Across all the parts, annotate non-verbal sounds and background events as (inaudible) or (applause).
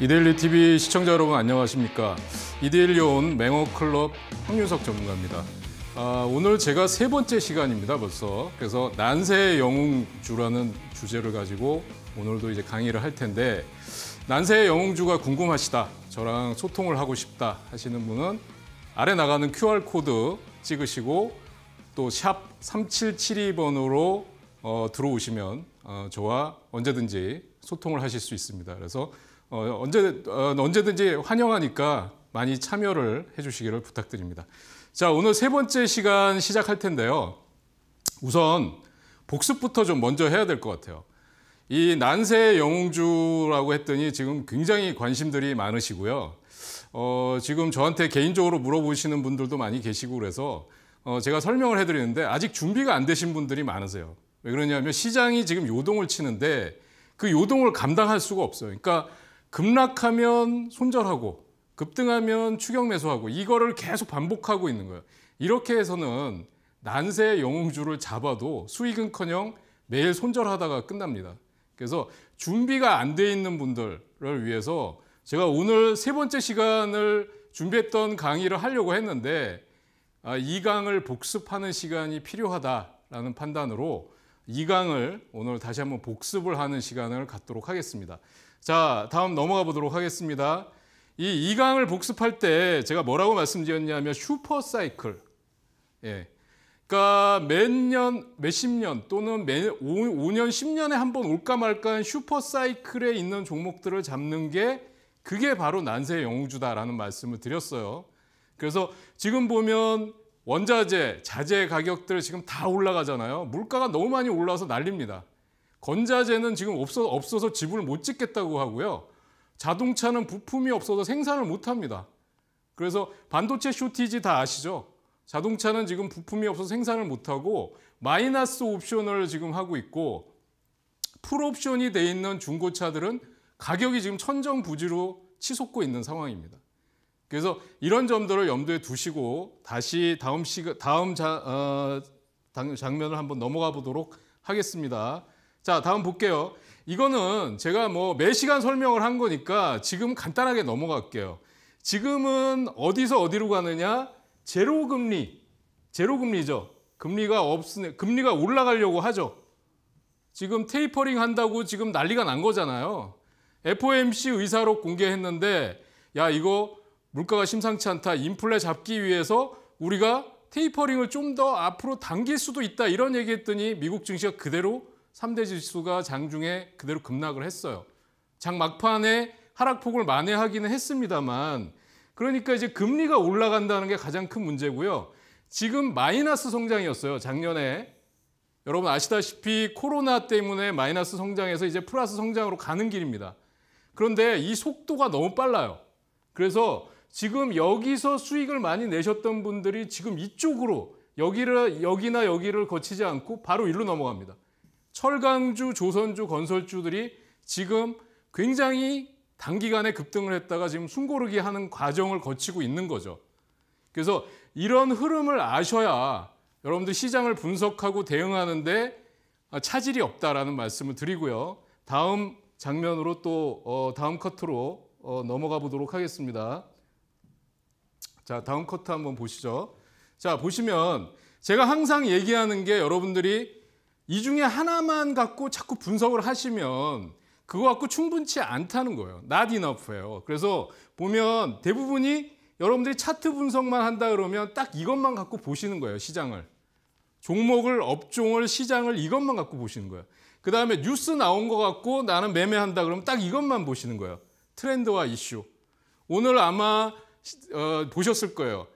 이데일리 TV 시청자 여러분 안녕하십니까? 이데일리 온 맹어클럽 황윤석 전문가입니다. 아, 오늘 제가 세 번째 시간입니다 벌써. 그래서 난세의 영웅주라는 주제를 가지고 오늘도 이제 강의를 할 텐데 난세의 영웅주가 궁금하시다, 저랑 소통을 하고 싶다 하시는 분은 아래 나가는 QR코드 찍으시고 또 샵 3772번으로 어, 들어오시면 어, 저와 언제든지 소통을 하실 수 있습니다. 그래서 어, 언제, 어, 언제든지 환영하니까 많이 참여를 해주시기를 부탁드립니다. 자, 오늘 세 번째 시간 시작할 텐데요. 우선 복습부터 좀 먼저 해야 될 것 같아요. 이 난세 영웅주라고 했더니 지금 굉장히 관심들이 많으시고요. 어, 지금 저한테 개인적으로 물어보시는 분들도 많이 계시고 그래서 어, 제가 설명을 해드리는데 아직 준비가 안 되신 분들이 많으세요. 왜 그러냐면 시장이 지금 요동을 치는데 그 요동을 감당할 수가 없어요. 그러니까 급락하면 손절하고 급등하면 추격 매수하고 이거를 계속 반복하고 있는 거예요. 이렇게 해서는 난세 영웅주를 잡아도 수익은커녕 매일 손절하다가 끝납니다. 그래서 준비가 안 돼 있는 분들을 위해서 제가 오늘 세 번째 시간을 준비했던 강의를 하려고 했는데 아, 이 강을 복습하는 시간이 필요하다라는 판단으로 이 강을 오늘 다시 한번 복습을 하는 시간을 갖도록 하겠습니다. 자, 다음 넘어가 보도록 하겠습니다. 이 2강을 복습할 때 제가 뭐라고 말씀드렸냐면 슈퍼사이클. 예. 그러니까 몇년 몇 십 년 또는 매, 5, 년 10년에 한 번 올까 말까한 슈퍼사이클에 있는 종목들을 잡는 게 그게 바로 난세의 영웅주다라는 말씀을 드렸어요. 그래서 지금 보면 원자재, 자재 가격들 지금 다 올라가잖아요. 물가가 너무 많이 올라와서 난립니다. 건자재는 지금 없어, 없어서 지분을 못 짓겠다고 하고요. 자동차는 부품이 없어서 생산을 못합니다. 그래서 반도체 쇼티지 다 아시죠? 자동차는 지금 부품이 없어서 생산을 못하고 마이너스 옵션을 지금 하고 있고 풀옵션이 돼 있는 중고차들은 가격이 지금 천정부지로 치솟고 있는 상황입니다. 그래서 이런 점들을 염두에 두시고 다시 다음 시가 다음 자, 어, 장면을 한번 넘어가 보도록 하겠습니다. 자, 다음 볼게요. 이거는 제가 뭐 매시간 설명을 한 거니까 지금 간단하게 넘어갈게요. 지금은 어디서 어디로 가느냐? 제로금리, 제로금리죠. 금리가 없으니 금리가 올라가려고 하죠. 지금 테이퍼링 한다고 지금 난리가 난 거잖아요. FOMC 의사록 공개했는데 야 이거 물가가 심상치 않다. 인플레 잡기 위해서 우리가 테이퍼링을 좀 더 앞으로 당길 수도 있다. 이런 얘기했더니 미국 증시가 그대로 3대 지수가 장중에 그대로 급락을 했어요. 장 막판에 하락폭을 만회하기는 했습니다만 그러니까 이제 금리가 올라간다는 게 가장 큰 문제고요. 지금 마이너스 성장이었어요. 작년에 여러분 아시다시피 코로나 때문에 마이너스 성장에서 이제 플러스 성장으로 가는 길입니다. 그런데 이 속도가 너무 빨라요. 그래서 지금 여기서 수익을 많이 내셨던 분들이 지금 이쪽으로 여기를 여기나 여기를 거치지 않고 바로 일로 넘어갑니다. 철강주, 조선주, 건설주들이 지금 굉장히 단기간에 급등을 했다가 지금 숨고르기 하는 과정을 거치고 있는 거죠. 그래서 이런 흐름을 아셔야 여러분들 시장을 분석하고 대응하는데 차질이 없다라는 말씀을 드리고요. 다음 장면으로 또 어, 다음 커트로 어, 넘어가 보도록 하겠습니다. 자, 다음 커트 한번 보시죠. 자, 보시면 제가 항상 얘기하는 게 여러분들이 이 중에 하나만 갖고 자꾸 분석을 하시면 그거 갖고 충분치 않다는 거예요. not enough예요. 그래서 보면 대부분이 여러분들이 차트 분석만 한다 그러면 딱 이것만 갖고 보시는 거예요. 시장을. 종목을, 업종을, 시장을 이것만 갖고 보시는 거예요. 그 다음에 뉴스 나온 거 갖고 나는 매매한다 그러면 딱 이것만 보시는 거예요. 트렌드와 이슈. 오늘 아마 어, 보셨을 거예요.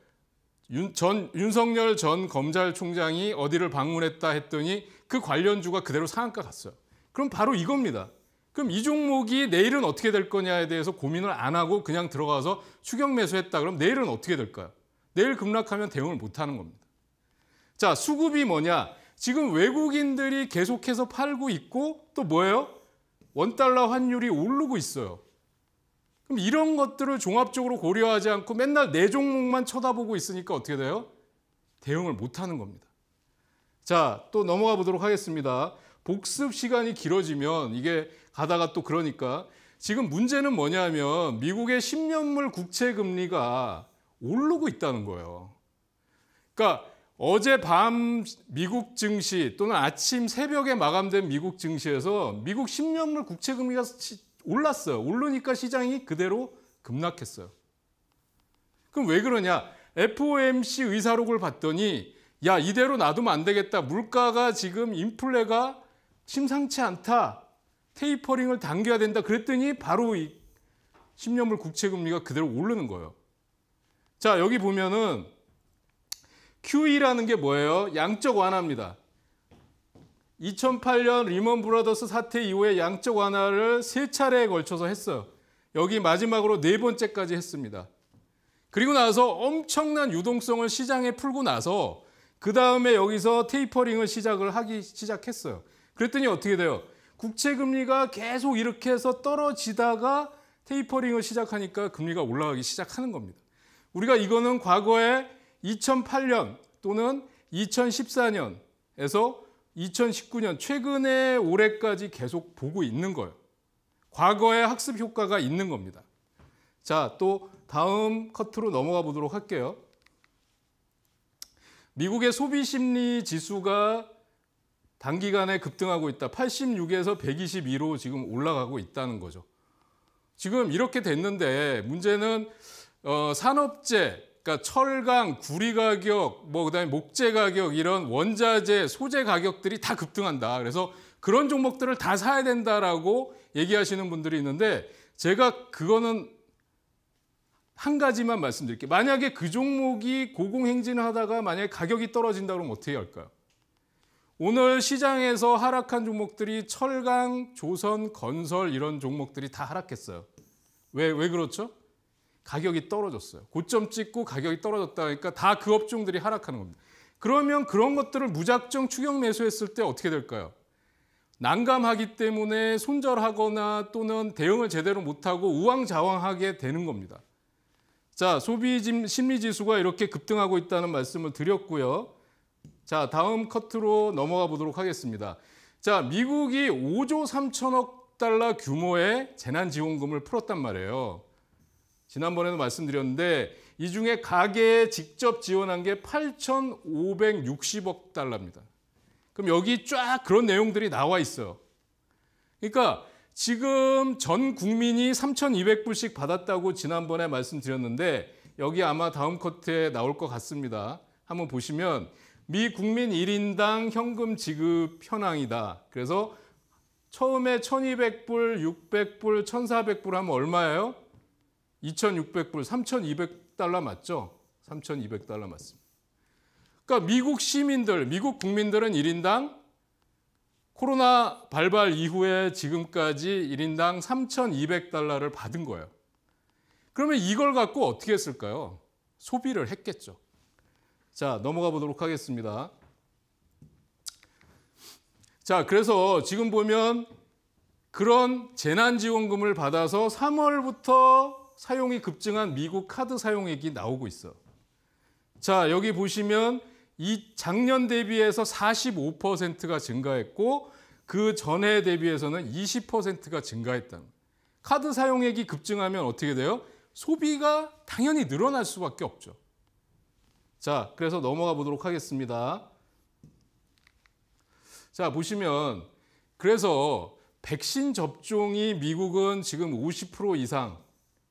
윤, 전, 윤석열 전 검찰총장이 어디를 방문했다 했더니 그 관련주가 그대로 상한가 갔어요. 그럼 바로 이겁니다. 그럼 이 종목이 내일은 어떻게 될 거냐에 대해서 고민을 안 하고 그냥 들어가서 추격 매수했다. 그럼 내일은 어떻게 될까요? 내일 급락하면 대응을 못 하는 겁니다. 자, 수급이 뭐냐? 지금 외국인들이 계속해서 팔고 있고 또 뭐예요? 원달러 환율이 오르고 있어요. 그럼 이런 것들을 종합적으로 고려하지 않고 맨날 내 종목만 쳐다보고 있으니까 어떻게 돼요? 대응을 못 하는 겁니다. 자, 또 넘어가 보도록 하겠습니다. 복습 시간이 길어지면 이게 가다가 또 그러니까 지금 문제는 뭐냐면 미국의 10년물 국채 금리가 오르고 있다는 거예요. 그러니까 어제밤 미국 증시 또는 아침 새벽에 마감된 미국 증시에서 미국 10년물 국채 금리가 올랐어요. 오르니까 시장이 그대로 급락했어요. 그럼 왜 그러냐? FOMC 의사록을 봤더니 야 이대로 놔두면 안 되겠다. 물가가 지금 인플레가 심상치 않다. 테이퍼링을 당겨야 된다. 그랬더니 바로 이 10년물 국채 금리가 그대로 오르는 거예요. 자 여기 보면은 QE라는 게 뭐예요? 양적 완화입니다. 2008년 리먼 브라더스 사태 이후에 양적 완화를 세 차례에 걸쳐서 했어요. 여기 마지막으로 네 번째까지 했습니다. 그리고 나서 엄청난 유동성을 시장에 풀고 나서 그 다음에 여기서 테이퍼링을 시작을 하기 시작했어요. 그랬더니 어떻게 돼요? 국채 금리가 계속 이렇게 해서 떨어지다가 테이퍼링을 시작하니까 금리가 올라가기 시작하는 겁니다. 우리가 이거는 과거에 2008년 또는 2014년에서 2019년 최근에 올해까지 계속 보고 있는 거예요. 과거의 학습 효과가 있는 겁니다. 자, 또 다음 커트로 넘어가 보도록 할게요. 미국의 소비 심리 지수가 단기간에 급등하고 있다. 86에서 122로 지금 올라가고 있다는 거죠. 지금 이렇게 됐는데 문제는 어, 산업재, 그러니까 철강, 구리 가격, 뭐 그다음에 목재 가격 이런 원자재, 소재 가격들이 다 급등한다. 그래서 그런 종목들을 다 사야 된다라고 얘기하시는 분들이 있는데 제가 그거는 한 가지만 말씀드릴게요. 만약에 그 종목이 고공행진하다가 만약에 가격이 떨어진다 그러면 어떻게 할까요? 오늘 시장에서 하락한 종목들이 철강, 조선, 건설 이런 종목들이 다 하락했어요. 왜, 왜 그렇죠? 가격이 떨어졌어요. 고점 찍고 가격이 떨어졌다 니까 다 그 업종들이 하락하는 겁니다. 그러면 그런 것들을 무작정 추격 매수했을 때 어떻게 될까요? 난감하기 때문에 손절하거나 또는 대응을 제대로 못하고 우왕좌왕하게 되는 겁니다. 자, 소비 심리 지수가 이렇게 급등하고 있다는 말씀을 드렸고요. 자, 다음 커트로 넘어가 보도록 하겠습니다. 자, 미국이 5조 3천억 달러 규모의 재난 지원금을 풀었단 말이에요. 지난번에도 말씀드렸는데 이 중에 가계에 직접 지원한 게 8,560억 달러입니다. 그럼 여기 쫙 그런 내용들이 나와 있어요. 그러니까 지금 전 국민이 3,200불씩 받았다고 지난번에 말씀드렸는데 여기 아마 다음 커트에 나올 것 같습니다. 한번 보시면 미 국민 1인당 현금 지급 현황이다. 그래서 처음에 1,200불, 600불, 1,400불 하면 얼마예요? 2,600불, 3,200달러 맞죠? 3,200달러 맞습니다. 그러니까 미국 시민들, 미국 국민들은 1인당 코로나 발발 이후에 지금까지 1인당 3,200달러를 받은 거예요. 그러면 이걸 갖고 어떻게 했을까요? 소비를 했겠죠. 자, 넘어가 보도록 하겠습니다. 자, 그래서 지금 보면 그런 재난지원금을 받아서 3월부터 사용이 급증한 미국 카드 사용액이 나오고 있어. 자, 여기 보시면 이 작년 대비해서 45%가 증가했고 그 전해 대비해서는 20%가 증가했다는 거예요. 카드 사용액이 급증하면 어떻게 돼요? 소비가 당연히 늘어날 수밖에 없죠. 자, 그래서 넘어가 보도록 하겠습니다. 자, 보시면 그래서 백신 접종이 미국은 지금 50% 이상,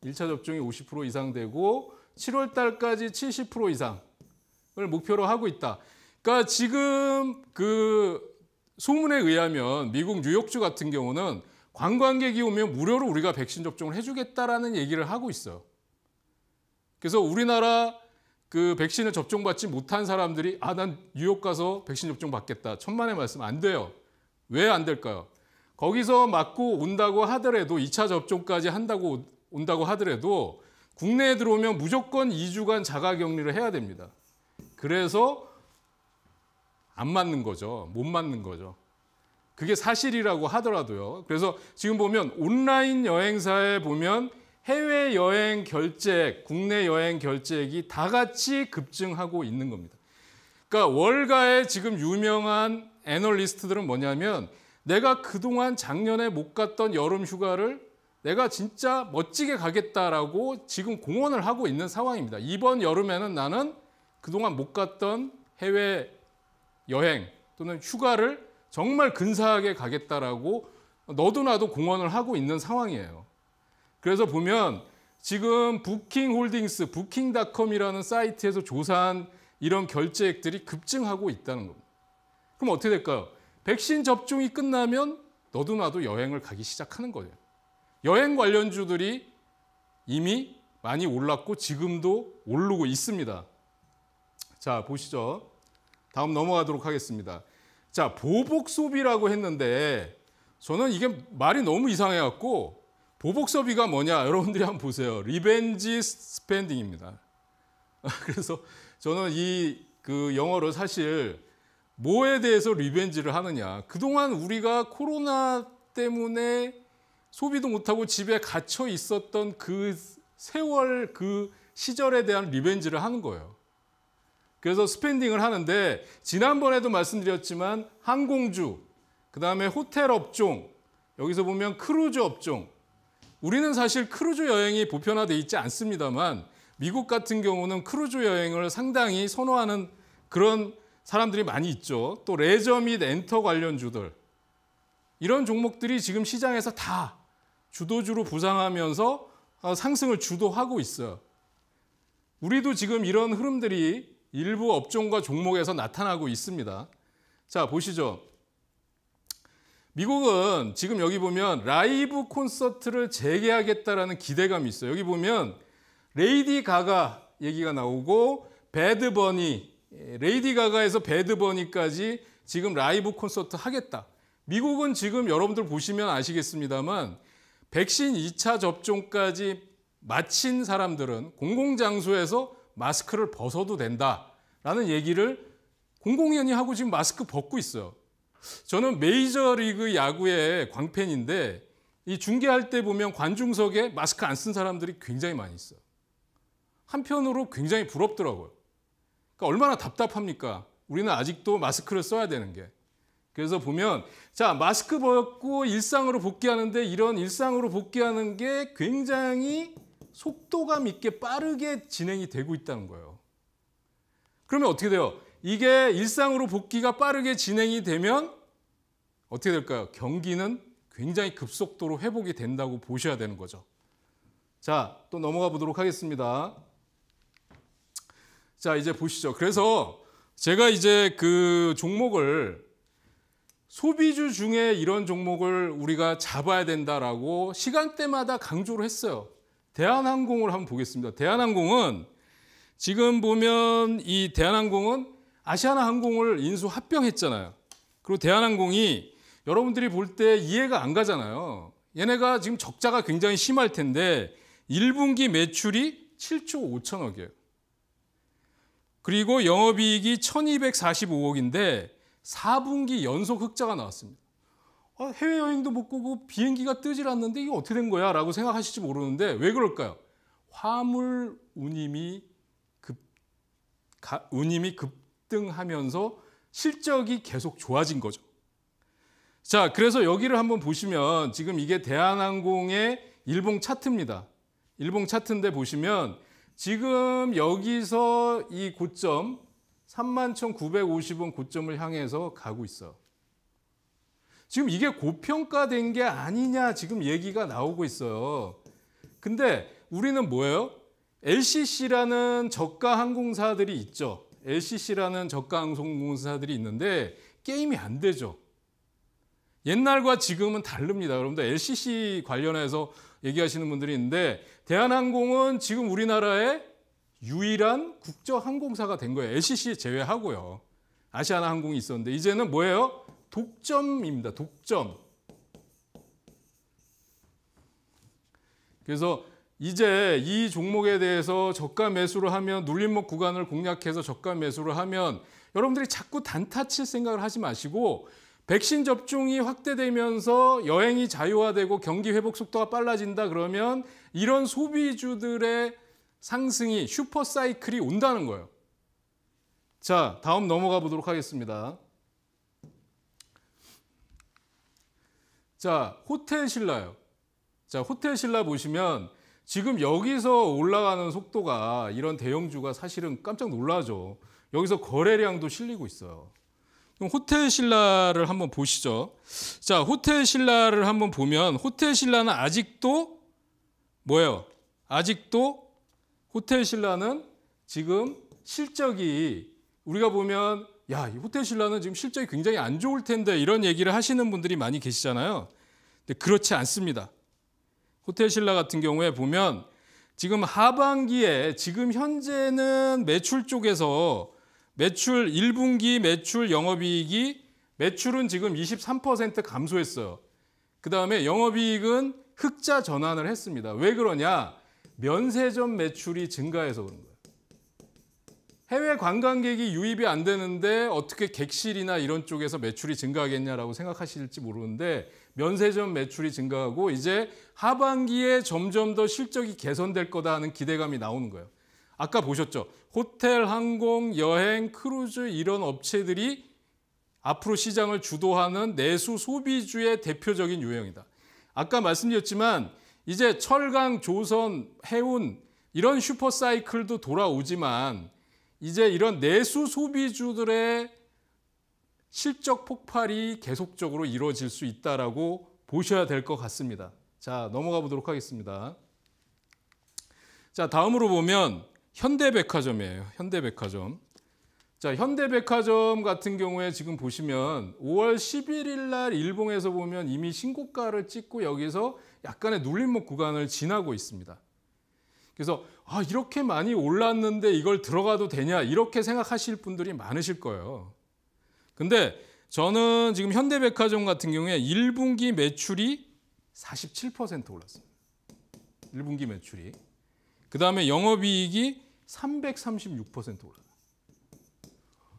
1차 접종이 50% 이상 되고 7월 달까지 70% 이상을 목표로 하고 있다. 그러니까 지금 그 소문에 의하면 미국 뉴욕주 같은 경우는 관광객이 오면 무료로 우리가 백신 접종을 해주겠다라는 얘기를 하고 있어요. 그래서 우리나라 그 백신을 접종받지 못한 사람들이 아, 난 뉴욕 가서 백신 접종 받겠다. 천만의 말씀 안 돼요. 왜 안 될까요? 거기서 맞고 온다고 하더라도 2차 접종까지 한다고 온다고 하더라도 국내에 들어오면 무조건 2주간 자가 격리를 해야 됩니다. 그래서 안 맞는 거죠. 못 맞는 거죠. 그게 사실이라고 하더라도요. 그래서 지금 보면 온라인 여행사에 보면 해외 여행 결제액, 국내 여행 결제액이 다 같이 급증하고 있는 겁니다. 그러니까 월가의 지금 유명한 애널리스트들은 뭐냐면 내가 그동안 작년에 못 갔던 여름 휴가를 내가 진짜 멋지게 가겠다라고 지금 공언을 하고 있는 상황입니다. 이번 여름에는 나는 그동안 못 갔던 해외 여행 또는 휴가를 정말 근사하게 가겠다라고 너도 나도 공헌을 하고 있는 상황이에요. 그래서 보면 지금 부킹 홀딩스, 부킹닷컴이라는 사이트에서 조사한 이런 결제액들이 급증하고 있다는 겁니다. 그럼 어떻게 될까요? 백신 접종이 끝나면 너도 나도 여행을 가기 시작하는 거예요. 여행 관련주들이 이미 많이 올랐고 지금도 오르고 있습니다. 자, 보시죠. 다음 넘어가도록 하겠습니다. 자, 보복 소비라고 했는데 저는 이게 말이 너무 이상해 갖고 보복 소비가 뭐냐 여러분들이 한번 보세요. 리벤지 스펜딩입니다. (laughs) 그래서 저는 이 그영어로 사실 뭐에 대해서 리벤지를 하느냐. 그동안 우리가 코로나 때문에 소비도 못하고 집에 갇혀 있었던 그 세월 그 시절에 대한 리벤지를 하는 거예요. 그래서 스펜딩을 하는데 지난번에도 말씀드렸지만 항공주, 그다음에 호텔 업종, 여기서 보면 크루즈 업종. 우리는 사실 크루즈 여행이 보편화돼 있지 않습니다만 미국 같은 경우는 크루즈 여행을 상당히 선호하는 그런 사람들이 많이 있죠. 또 레저 및 엔터 관련주들. 이런 종목들이 지금 시장에서 다 주도주로 부상하면서 어, 상승을 주도하고 있어요. 우리도 지금 이런 흐름들이 일부 업종과 종목에서 나타나고 있습니다. 자, 보시죠. 미국은 지금 여기 보면 라이브 콘서트를 재개하겠다라는 기대감이 있어요. 여기 보면 레이디 가가 얘기가 나오고 배드 버니, 레이디 가가에서 배드 버니까지 지금 라이브 콘서트 하겠다. 미국은 지금 여러분들 보시면 아시겠습니다만 백신 2차 접종까지 마친 사람들은 공공장소에서 마스크를 벗어도 된다라는 얘기를 공공연히 하고 지금 마스크 벗고 있어요. 저는 메이저리그 야구의 광팬인데 이 중계할 때 보면 관중석에 마스크 안 쓴 사람들이 굉장히 많이 있어요. 한편으로 굉장히 부럽더라고요. 그러니까 얼마나 답답합니까? 우리는 아직도 마스크를 써야 되는 게. 그래서 보면 자 마스크 벗고 일상으로 복귀하는데 이런 일상으로 복귀하는 게 굉장히 속도감 있게 빠르게 진행이 되고 있다는 거예요. 그러면 어떻게 돼요? 이게 일상으로 복귀가 빠르게 진행이 되면 어떻게 될까요? 경기는 굉장히 급속도로 회복이 된다고 보셔야 되는 거죠. 자, 또 넘어가 보도록 하겠습니다. 자, 이제 보시죠. 그래서 제가 이제 그 종목을 소비주 중에 이런 종목을 우리가 잡아야 된다라고 시간대마다 강조를 했어요. 대한항공을 한번 보겠습니다. 대한항공은 지금 보면 이 대한항공은 아시아나 항공을 인수 합병했잖아요. 그리고 대한항공이 여러분들이 볼 때 이해가 안 가잖아요. 얘네가 지금 적자가 굉장히 심할 텐데 1분기 매출이 7조 5천억이에요. 그리고 영업이익이 1245억인데 4분기 연속 흑자가 나왔습니다. 아, 해외여행도 못 가고 비행기가 뜨질 않는데 이게 어떻게 된 거야? 라고 생각하실지 모르는데 왜 그럴까요? 화물 운임이 급, 가, 운임이 급등하면서 실적이 계속 좋아진 거죠. 자, 그래서 여기를 한번 보시면 지금 이게 대한항공의 일봉 차트입니다. 일봉 차트인데 보시면 지금 여기서 이 고점 31,950원 고점을 향해서 가고 있어. 지금 이게 고평가된 게 아니냐 지금 얘기가 나오고 있어요. 근데 우리는 뭐예요? LCC라는 저가 항공사들이 있죠. LCC라는 저가 항공사들이 있는데 게임이 안 되죠. 옛날과 지금은 다릅니다. 여러분들 LCC 관련해서 얘기하시는 분들이 있는데 대한항공은 지금 우리나라의 유일한 국적 항공사가 된 거예요. LCC 제외하고요. 아시아나 항공이 있었는데 이제는 뭐예요? 독점입니다. 독점. 그래서 이제 이 종목에 대해서 저가 매수를 하면 눌림목 구간을 공략해서 저가 매수를 하면 여러분들이 자꾸 단타 칠 생각을 하지 마시고 백신 접종이 확대되면서 여행이 자유화되고 경기 회복 속도가 빨라진다 그러면 이런 소비주들의 상승이 슈퍼 사이클이 온다는 거예요. 자, 다음 넘어가 보도록 하겠습니다. 자, 호텔 신라요. 자, 호텔 신라 보시면 지금 여기서 올라가는 속도가 이런 대형주가 사실은 깜짝 놀라죠. 여기서 거래량도 실리고 있어요. 그럼 호텔 신라를 한번 보시죠. 자, 호텔 신라를 한번 보면 호텔 신라는 아직도 뭐예요? 아직도 호텔 신라는 지금 실적이 우리가 보면 야, 이 호텔 신라는 지금 실적이 굉장히 안 좋을 텐데 이런 얘기를 하시는 분들이 많이 계시잖아요. 근데 그렇지 않습니다. 호텔 신라 같은 경우에 보면 지금 하반기에 지금 현재는 매출 쪽에서 매출 1분기 매출 영업이익이 매출은 지금 23% 감소했어요. 그다음에 영업이익은 흑자 전환을 했습니다. 왜 그러냐? 면세점 매출이 증가해서 그런 거예요. 해외 관광객이 유입이 안 되는데 어떻게 객실이나 이런 쪽에서 매출이 증가하겠냐라고 생각하실지 모르는데 면세점 매출이 증가하고 이제 하반기에 점점 더 실적이 개선될 거다 하는 기대감이 나오는 거예요. 아까 보셨죠? 호텔, 항공, 여행, 크루즈 이런 업체들이 앞으로 시장을 주도하는 내수 소비주의 대표적인 유형이다. 아까 말씀드렸지만 이제 철강, 조선, 해운 이런 슈퍼사이클도 돌아오지만 이제 이런 내수 소비주들의 실적 폭발이 계속적으로 이루어질 수 있다라고 보셔야 될 것 같습니다. 자, 넘어가 보도록 하겠습니다. 자, 다음으로 보면 현대백화점이에요. 현대백화점. 자, 현대백화점 같은 경우에 지금 보시면 5월 11일 날 일봉에서 보면 이미 신고가를 찍고 여기서 약간의 눌림목 구간을 지나고 있습니다. 그래서 아, 이렇게 많이 올랐는데 이걸 들어가도 되냐 이렇게 생각하실 분들이 많으실 거예요. 근데 저는 지금 현대백화점 같은 경우에 1분기 매출이 47% 올랐습니다. 1분기 매출이. 그다음에 영업이익이 336% 올랐어요.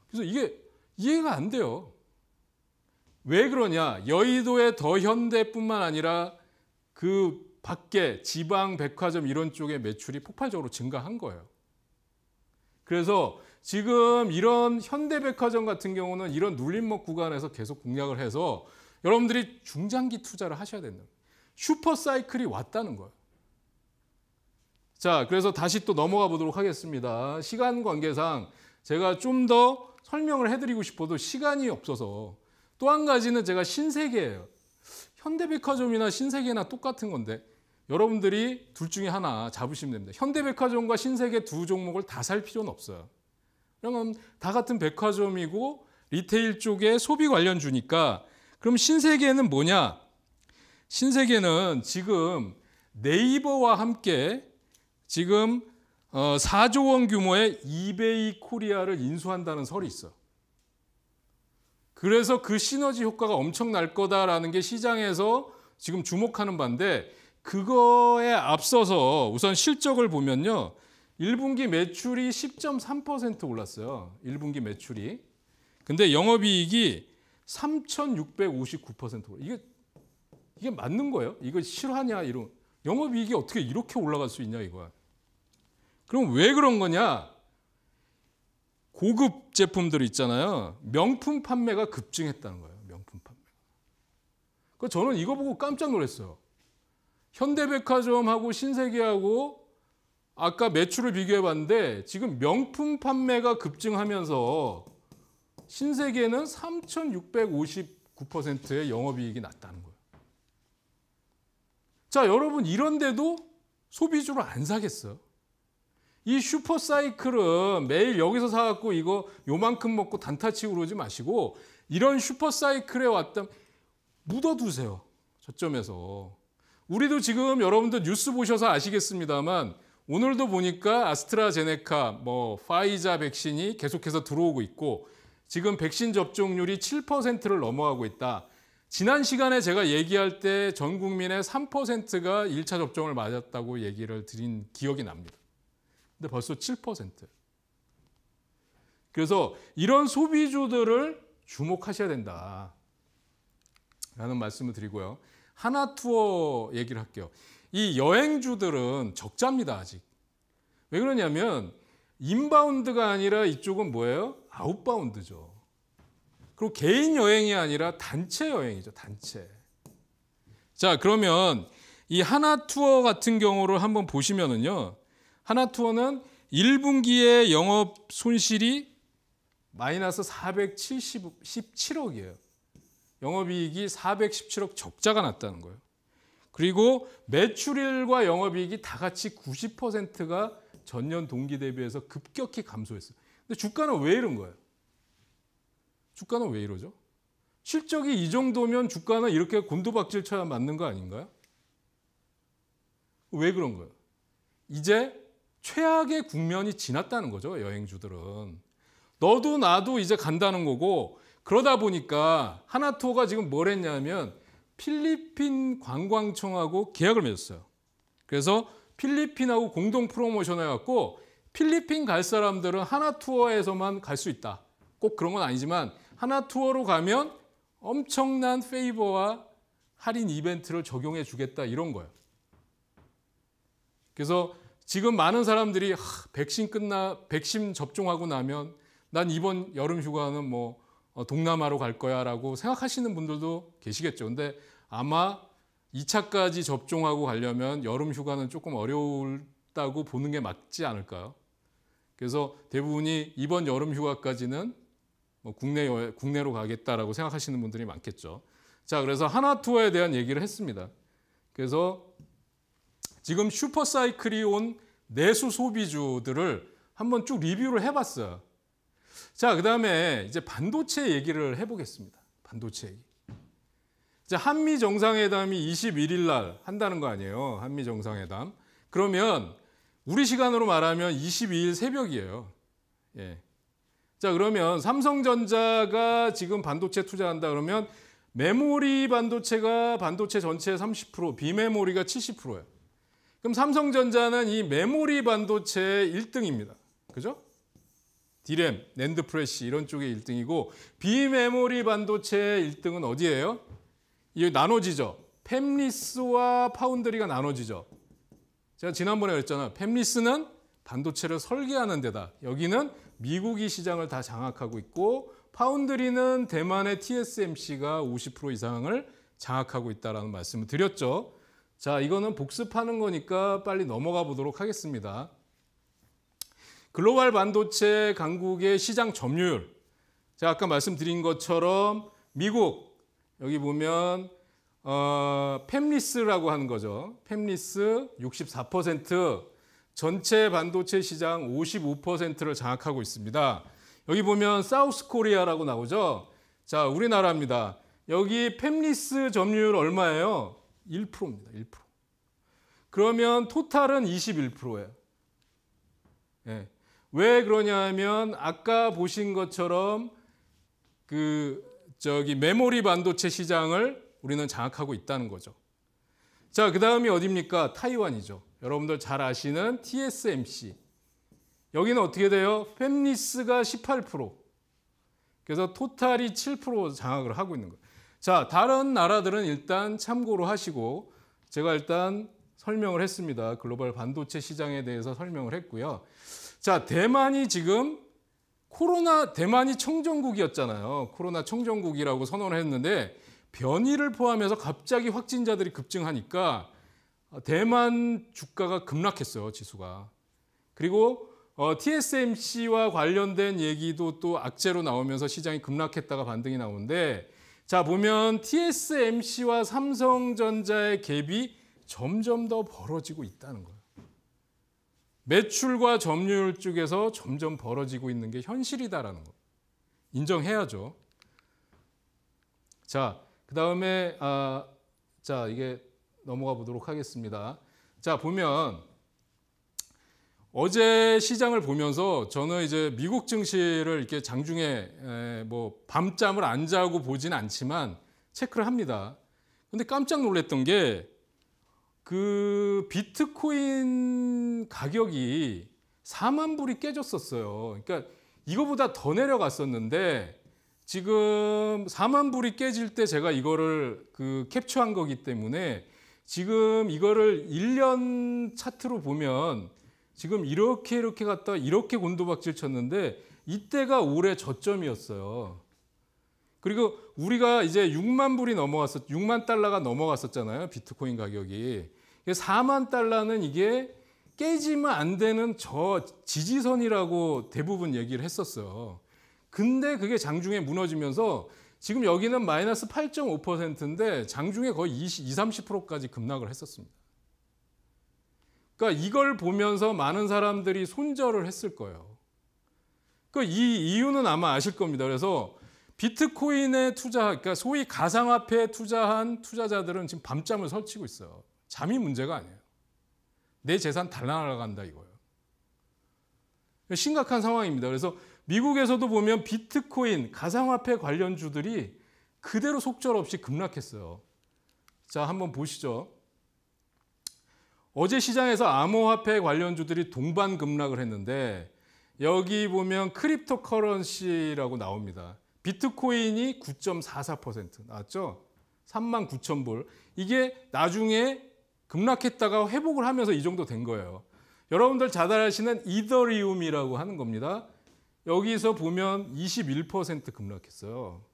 그래서 이게 이해가 안 돼요. 왜 그러냐? 여의도의 더현대뿐만 아니라 그 밖에 지방 백화점 이런 쪽의 매출이 폭발적으로 증가한 거예요. 그래서 지금 이런 현대백화점 같은 경우는 이런 눌림목 구간에서 계속 공략을 해서 여러분들이 중장기 투자를 하셔야 된다. 슈퍼 사이클이 왔다는 거예요. 자, 그래서 다시 또 넘어가 보도록 하겠습니다. 시간 관계상 제가 좀 더 설명을 해드리고 싶어도 시간이 없어서 또 한 가지는 제가 신세계예요. 현대백화점이나 신세계나 똑같은 건데 여러분들이 둘 중에 하나 잡으시면 됩니다. 현대백화점과 신세계 두 종목을 다 살 필요는 없어요. 그럼 다 같은 백화점이고 리테일 쪽에 소비 관련 주니까 그럼 신세계는 뭐냐? 신세계는 지금 네이버와 함께 지금 4조 어, 원 규모의 이베이 코리아를 인수한다는 설이 있어. 그래서 그 시너지 효과가 엄청 날 거다라는 게 시장에서 지금 주목하는 반데 그거에 앞서서 우선 실적을 보면요. 1분기 매출이 10.3% 올랐어요. 1분기 매출이. 근데 영업이익이 3,659% 이게 이게 맞는 거예요? 이거 실화냐 이런 영업이익이 어떻게 이렇게 올라갈 수 있냐 이거 그럼 왜 그런 거냐? 고급 제품들 있잖아요. 명품 판매가 급증했다는 거예요. 명품 판매. 그 저는 이거 보고 깜짝 놀랐어요. 현대백화점하고 신세계하고 아까 매출을 비교해 봤는데 지금 명품 판매가 급증하면서 신세계는 3,659%의 영업이익이 났다는 거예요. 자, 여러분 이런데도 소비주를안 사겠어요. 이 슈퍼사이클은 매일 여기서 사갖고 이거 요만큼 먹고 단타치고 그러지 마시고 이런 슈퍼사이클에 왔다 묻어두세요. 저점에서. 우리도 지금 여러분들 뉴스 보셔서 아시겠습니다만 오늘도 보니까 아스트라제네카, 뭐 파이자 백신이 계속해서 들어오고 있고 지금 백신 접종률이 7%를 넘어가고 있다. 지난 시간에 제가 얘기할 때 전 국민의 3%가 1차 접종을 맞았다고 얘기를 드린 기억이 납니다. 근데 벌써 7%. 그래서 이런 소비주들을 주목하셔야 된다. 라는 말씀을 드리고요. 하나투어 얘기를 할게요. 이 여행주들은 적자입니다, 아직. 왜 그러냐면 인바운드가 아니라 이쪽은 뭐예요? 아웃바운드죠. 그리고 개인 여행이 아니라 단체 여행이죠, 단체. 자, 그러면 이 하나투어 같은 경우를 한번 보시면은요. 하나투어는 1분기에 영업 손실이 마이너스 417억이에요. 영업이익이 417억 적자가 났다는 거예요. 그리고 매출일과 영업이익이 다 같이 90%가 전년 동기 대비해서 급격히 감소했어요. 근데 주가는 왜 이런 거예요? 주가는 왜 이러죠? 실적이 이 정도면 주가는 이렇게 곤두박질 쳐야 맞는 거 아닌가요? 왜 그런 거예요? 이제 최악의 국면이 지났다는 거죠, 여행주들은. 너도 나도 이제 간다는 거고 그러다 보니까 하나투어가 지금 뭘 했냐면 필리핀 관광청하고 계약을 맺었어요. 그래서 필리핀하고 공동 프로모션 해갖고 필리핀 갈 사람들은 하나투어에서만 갈 수 있다. 꼭 그런 건 아니지만 하나투어로 가면 엄청난 페이버와 할인 이벤트를 적용해 주겠다 이런 거예요. 그래서 지금 많은 사람들이 하, 백신 끝나 백신 접종하고 나면 난 이번 여름 휴가는 뭐 어, 동남아로 갈 거야라고 생각하시는 분들도 계시겠죠. 근데 아마 2차까지 접종하고 가려면 여름 휴가는 조금 어려울다고 보는 게 맞지 않을까요? 그래서 대부분이 이번 여름 휴가까지는 뭐 국내 국내로 가겠다라고 생각하시는 분들이 많겠죠. 자, 그래서 하나 투어에 대한 얘기를 했습니다. 그래서 지금 슈퍼사이클이 온 내수 소비주들을 한번 쭉 리뷰를 해봤어요. 자, 그 다음에 이제 반도체 얘기를 해보겠습니다. 반도체 얘기. 이제 한미 정상회담이 21일 날 한다는 거 아니에요. 한미 정상회담. 그러면 우리 시간으로 말하면 22일 새벽이에요. 예. 자, 그러면 삼성전자가 지금 반도체 투자한다 그러면 메모리 반도체가 반도체 전체의 30%, 비메모리가 70%예요. 그럼 삼성전자는 이 메모리 반도체의 1등입니다. 그죠? 디램, 랜드 프레시 이런 쪽에 1등이고 비메모리 반도체의 1등은 어디예요? 이게 나눠지죠. 팹리스와 파운드리가 나눠지죠. 제가 지난번에 그랬잖아. 팹리스는 반도체를 설계하는 데다. 여기는 미국이 시장을 다 장악하고 있고 파운드리는 대만의 TSMC가 50% 이상을 장악하고 있다는 말씀을 드렸죠. 자, 이거는 복습하는 거니까 빨리 넘어가 보도록 하겠습니다. 글로벌 반도체 강국의 시장 점유율. 제가 아까 말씀드린 것처럼 미국 여기 보면 어, 팹리스라고 하는 거죠. 팹리스 64% 전체 반도체 시장 55%를 장악하고 있습니다. 여기 보면 사우스 코리아라고 나오죠. 자, 우리나라입니다. 여기 팹리스 점유율 얼마예요? 1%입니다. 1%. 그러면 토탈은 21%예요. 예. 네. 왜 그러냐면 아까 보신 것처럼 그 저기 메모리 반도체 시장을 우리는 장악하고 있다는 거죠. 자, 그다음이 어디입니까? 타이완이죠. 여러분들 잘 아시는 TSMC. 여기는 어떻게 돼요? 팹리스가 18%. 그래서 토탈이 7% 장악을 하고 있는 거예요. 자, 다른 나라들은 일단 참고로 하시고 제가 일단 설명을 했습니다. 글로벌 반도체 시장에 대해서 설명을 했고요. 자, 대만이 지금 코로나 대만이 청정국이었잖아요. 코로나 청정국이라고 선언을 했는데 변이를 포함해서 갑자기 확진자들이 급증하니까 대만 주가가 급락했어요, 지수가. 그리고 어, TSMC와 관련된 얘기도 또 악재로 나오면서 시장이 급락했다가 반등이 나오는데 자 보면 TSMC와 삼성전자의 갭이 점점 더 벌어지고 있다는 거예요. 매출과 점유율 쪽에서 점점 벌어지고 있는 게 현실이다라는 거. 인정해야죠. 자, 그 다음에 아, 자 이게 넘어가 보도록 하겠습니다. 자 보면 어제 시장을 보면서 저는 이제 미국 증시를 이렇게 장중에 뭐 밤잠을 안 자고 보진 않지만 체크를 합니다. 근데 깜짝 놀랐던 게그 비트코인 가격이 4만 불이 깨졌었어요. 그러니까 이거보다 더 내려갔었는데 지금 4만 불이 깨질 때 제가 이거를 그 캡처한 거기 때문에 지금 이거를 1년 차트로 보면 지금 이렇게 이렇게 갔다 이렇게 곤두박질 쳤는데 이때가 올해 저점이었어요. 그리고 우리가 이제 6만 불이 넘어갔었, 6만 달러가 넘어갔었잖아요. 비트코인 가격이. 4만 달러는 이게 깨지면 안 되는 저 지지선이라고 대부분 얘기를 했었어요. 근데 그게 장중에 무너지면서 지금 여기는 마이너스 8.5%인데 장중에 거의 20, 2 30%까지 급락을 했었습니다. 그러니까 이걸 보면서 많은 사람들이 손절을 했을 거예요. 그 이 이유는 아마 아실 겁니다. 그래서 비트코인에 투자, 그러니까 소위 가상화폐에 투자한 투자자들은 지금 밤잠을 설치고 있어요. 잠이 문제가 아니에요. 내 재산 달라나간다 이거예요. 심각한 상황입니다. 그래서 미국에서도 보면 비트코인, 가상화폐 관련주들이 그대로 속절없이 급락했어요. 자, 한번 보시죠. 어제 시장에서 암호화폐 관련주들이 동반 급락을 했는데 여기 보면 크립토커런시라고 나옵니다. 비트코인이 9.44% 나왔죠. 3만 9천 불. 이게 나중에 급락했다가 회복을 하면서 이 정도 된 거예요. 여러분들 자잘하시는 이더리움이라고 하는 겁니다. 여기서 보면 21% 급락했어요.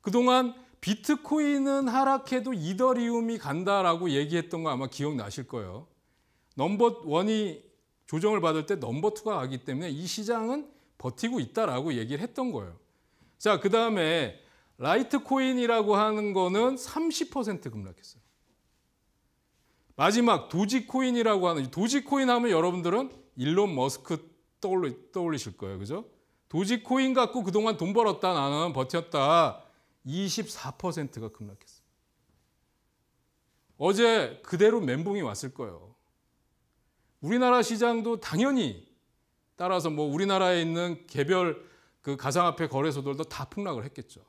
그동안 비트코인은 하락해도 이더리움이 간다라고 얘기했던 거 아마 기억나실 거예요. 넘버 원이 조정을 받을 때 넘버 투가 가기 때문에 이 시장은 버티고 있다라고 얘기를 했던 거예요. 자, 그 다음에 라이트코인이라고 하는 거는 30% 급락했어요. 마지막 도지코인이라고 하는 도지코인 하면 여러분들은 일론 머스크 떠올리, 떠올리실 거예요. 그죠? 도지코인 갖고 그동안 돈 벌었다 나는 버텼다. 24%가 급락했어요. 어제 그대로 멘붕이 왔을 거예요. 우리나라 시장도 당연히 따라서 뭐 우리나라에 있는 개별 그 가상화폐 거래소들도 다 폭락을 했겠죠.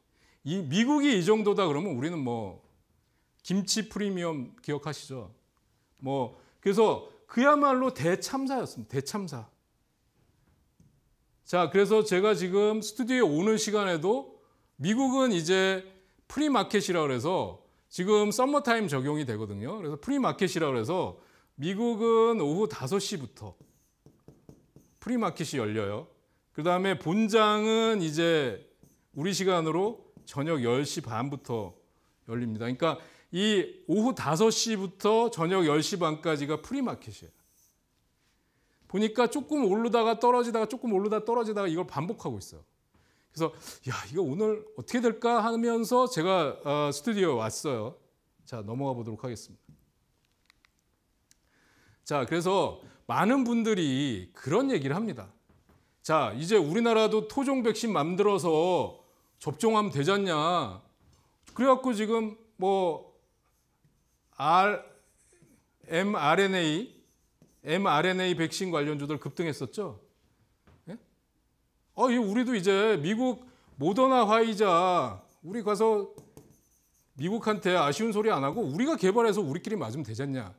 이 미국이 이 정도다 그러면 우리는 뭐 김치 프리미엄 기억하시죠? 뭐 그래서 그야말로 대참사였습니다. 대참사. 자, 그래서 제가 지금 스튜디오에 오는 시간에도 미국은 이제 프리마켓이라 그래서 지금 썸머타임 적용이 되거든요. 그래서 프리마켓이라 그래서 미국은 오후 5시부터 프리마켓이 열려요. 그 다음에 본장은 이제 우리 시간으로 저녁 10시 반부터 열립니다. 그러니까 이 오후 5시부터 저녁 10시 반까지가 프리마켓이에요. 보니까 조금 오르다가 떨어지다가 조금 오르다 떨어지다가 이걸 반복하고 있어요. 그래서 야 이거 오늘 어떻게 될까 하면서 제가 어, 스튜디오에 왔어요. 자 넘어가 보도록 하겠습니다. 자 그래서 많은 분들이 그런 얘기를 합니다. 자, 이제 우리나라도 토종 백신 만들어서 접종하면 되잖냐. 그래갖고 지금 뭐 R, mRNA, mRNA 백신 관련주들 급등했었죠. 예? 어, 이 우리도 이제 미국 모더나 화이자 우리 가서 미국한테 아쉬운 소리 안 하고 우리가 개발해서 우리끼리 맞으면 되잖냐.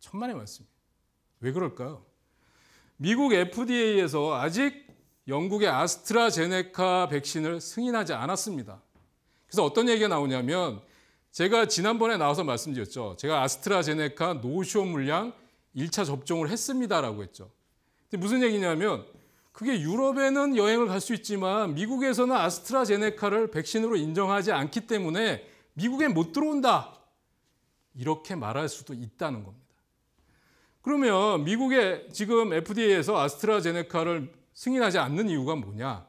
천만의 말씀입니다. 왜 그럴까요? 미국 FDA에서 아직 영국의 아스트라제네카 백신을 승인하지 않았습니다. 그래서 어떤 얘기가 나오냐면 제가 지난번에 나와서 말씀드렸죠. 제가 아스트라제네카 노쇼 물량 1차 접종을 했습니다라고 했죠. 근데 무슨 얘기냐면 그게 유럽에는 여행을 갈 수 있지만 미국에서는 아스트라제네카를 백신으로 인정하지 않기 때문에 미국에 못 들어온다. 이렇게 말할 수도 있다는 겁니다. 그러면 미국의 지금 FDA에서 아스트라제네카를 승인하지 않는 이유가 뭐냐?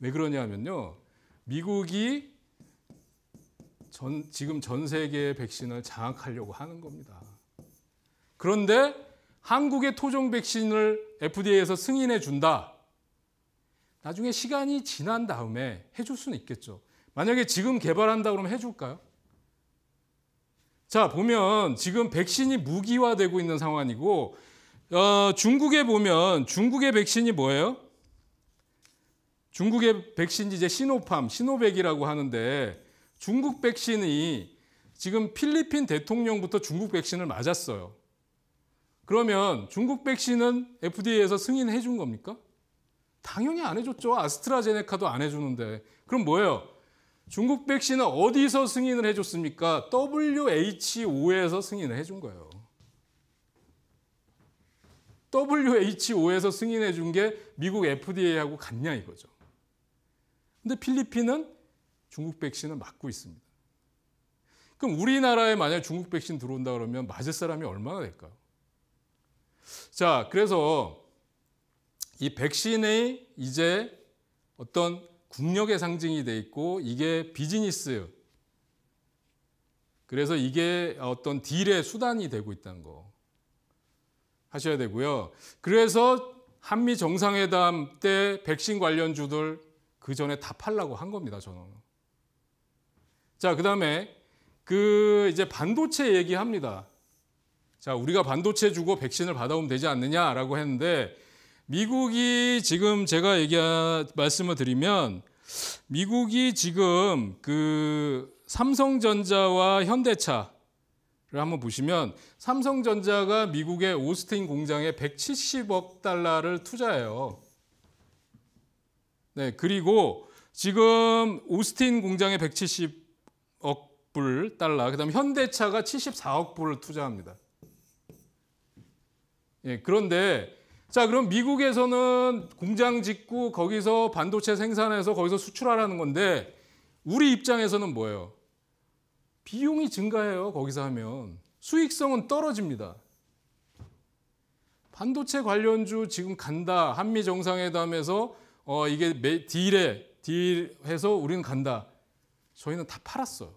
왜 그러냐면요. 미국이 전, 지금 전 세계의 백신을 장악하려고 하는 겁니다. 그런데 한국의 토종 백신을 FDA에서 승인해 준다. 나중에 시간이 지난 다음에 해줄 수는 있겠죠. 만약에 지금 개발한다 그러면 해줄까요? 자 보면 지금 백신이 무기화되고 있는 상황이고 어, 중국에 보면 중국의 백신이 뭐예요? 중국의 백신이 이제 시노팜, 시노백이라고 하는데 중국 백신이 지금 필리핀 대통령부터 중국 백신을 맞았어요. 그러면 중국 백신은 FDA에서 승인해 준 겁니까? 당연히 안 해줬죠. 아스트라제네카도 안 해주는데. 그럼 뭐예요? 중국 백신은 어디서 승인을 해줬습니까? WHO에서 승인을 해준 거예요. WHO에서 승인해 준게 미국 FDA하고 같냐 이거죠. 근데 필리핀은 중국 백신을 맞고 있습니다. 그럼 우리나라에 만약 중국 백신 들어온다 그러면 맞을 사람이 얼마나 될까요? 자, 그래서 이 백신의 이제 어떤 국력의 상징이 돼 있고 이게 비즈니스 그래서 이게 어떤 딜의 수단이 되고 있다는 거 하셔야 되고요. 그래서 한미 정상회담 때 백신 관련주들 그 전에 다 팔라고 한 겁니다. 저는. 자, 그다음에 그 이제 반도체 얘기합니다. 자, 우리가 반도체 주고 백신을 받아오면 되지 않느냐라고 했는데 미국이 지금 제가 얘기 말씀을 드리면 미국이 지금 그 삼성전자와 현대차를 한번 보시면 삼성전자가 미국의 오스틴 공장에 170억 달러를 투자해요. 네, 그리고 지금 오스틴 공장에 170억 불 달러, 그다음 현대차가 74억 불을 투자합니다. 예, 그런데 자, 그럼 미국에서는 공장 짓고 거기서 반도체 생산해서 거기서 수출하라는 건데 우리 입장에서는 뭐예요? 비용이 증가해요. 거기서 하면 수익성은 떨어집니다. 반도체 관련주 지금 간다. 한미 정상회담에서 어 이게 매, 딜에 딜해서 우리는 간다. 저희는 다 팔았어요.